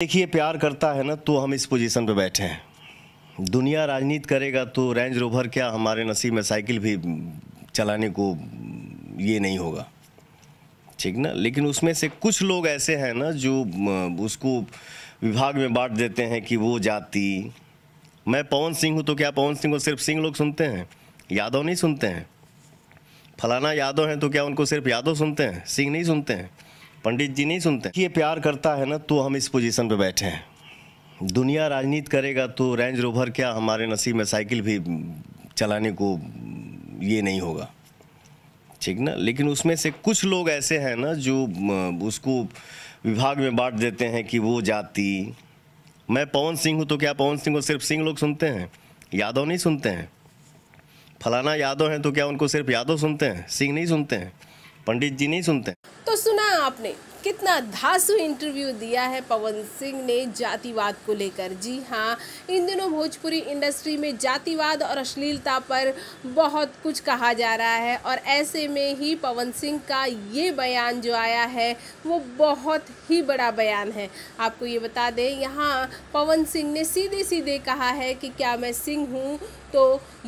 देखिए प्यार करता है ना तो हम इस पोजीशन पे बैठे हैं दुनिया राजनीति करेगा तो रेंज रोवर क्या हमारे नसीब में साइकिल भी चलाने को ये नहीं होगा ठीक ना लेकिन उसमें से कुछ लोग ऐसे हैं ना जो उसको विभाग में बांट देते हैं कि वो जाति मैं पवन सिंह हूँ तो क्या पवन सिंह को सिर्फ सिंह लोग सुनते हैं यादव नहीं सुनते हैं फलाना यादव हैं तो क्या उनको सिर्फ यादव सुनते हैं सिंह नहीं सुनते हैं पंडित जी नहीं सुनते ये प्यार करता है ना तो हम इस पोजीशन पे बैठे हैं दुनिया राजनीति करेगा तो रेंज रोवर क्या हमारे नसीब में साइकिल भी चलाने को ये नहीं होगा ठीक ना लेकिन उसमें से कुछ लोग ऐसे हैं ना जो उसको विभाग में बांट देते हैं कि वो जाति मैं पवन सिंह हूँ तो क्या पवन सिंह को सिर्फ सिंह लोग सुनते हैं यादव नहीं सुनते हैं फलाना यादव हैं तो क्या उनको सिर्फ यादव सुनते हैं सिंह नहीं सुनते हैं पंडित जी नहीं सुनते तो सुना आपने कितना धासु इंटरव्यू दिया है पवन सिंह ने जातिवाद को लेकर जी हाँ इन दिनों भोजपुरी इंडस्ट्री में जातिवाद और अश्लीलता पर बहुत कुछ कहा जा रहा है और ऐसे में ही पवन सिंह का ये बयान जो आया है वो बहुत ही बड़ा बयान है आपको ये बता दें यहाँ पवन सिंह ने सीधे सीधे कहा है कि क्या मैं सिंह हूँ तो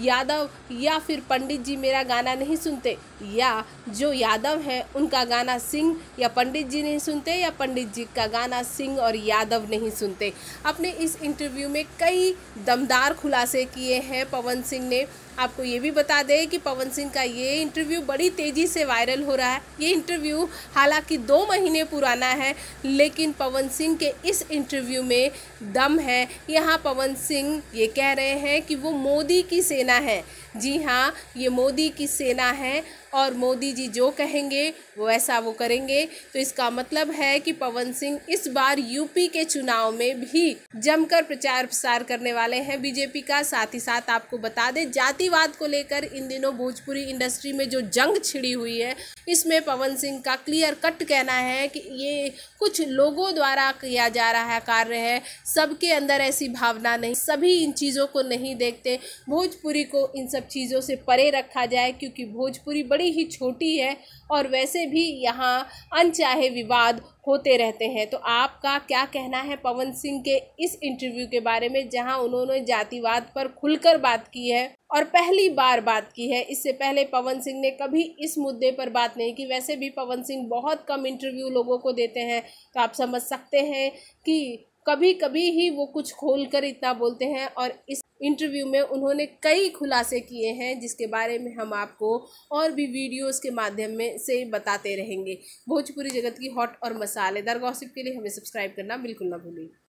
यादव या फिर पंडित जी मेरा गाना नहीं सुनते या जो यादव हैं उनका गाना सिंह या पंडित जी नहीं सुनते या पंडित जी का गाना सिंह और यादव नहीं सुनते अपने इस इंटरव्यू में कई दमदार खुलासे किए हैं पवन सिंह ने आपको ये भी बता दें कि पवन सिंह का ये इंटरव्यू बड़ी तेज़ी से वायरल हो रहा है ये इंटरव्यू हालांकि दो महीने पुराना है लेकिन पवन सिंह के इस इंटरव्यू में दम है यहाँ पवन सिंह ये कह रहे हैं कि वो मोदी की सेना है जी हाँ ये मोदी की सेना है और मोदी जी जो कहेंगे वो ऐसा वो करेंगे तो इसका मतलब है कि पवन सिंह इस बार यूपी के चुनाव में भी जमकर प्रचार प्रसार करने वाले हैं बीजेपी का साथ ही साथ आपको बता दें जाति नारीवाद को लेकर इन दिनों भोजपुरी इंडस्ट्री में जो जंग छिड़ी हुई है इसमें पवन सिंह का क्लियर कट कहना है कि ये कुछ लोगों द्वारा किया जा रहा है कार्य है सबके अंदर ऐसी भावना नहीं सभी इन चीज़ों को नहीं देखते भोजपुरी को इन सब चीज़ों से परे रखा जाए क्योंकि भोजपुरी बड़ी ही छोटी है और वैसे भी यहाँ अनचाहे विवाद होते रहते हैं तो आपका क्या कहना है पवन सिंह के इस इंटरव्यू के बारे में जहां उन्होंने जातिवाद पर खुलकर बात की है और पहली बार बात की है इससे पहले पवन सिंह ने कभी इस मुद्दे पर बात नहीं की वैसे भी पवन सिंह बहुत कम इंटरव्यू लोगों को देते हैं तो आप समझ सकते हैं कि कभी कभी ही वो कुछ खोल कर इतना बोलते हैं और इस इंटरव्यू में उन्होंने कई खुलासे किए हैं जिसके बारे में हम आपको और भी वीडियोस के माध्यम में से बताते रहेंगे भोजपुरी जगत की हॉट और मसालेदार गॉसिप के लिए हमें सब्सक्राइब करना बिल्कुल ना भूलें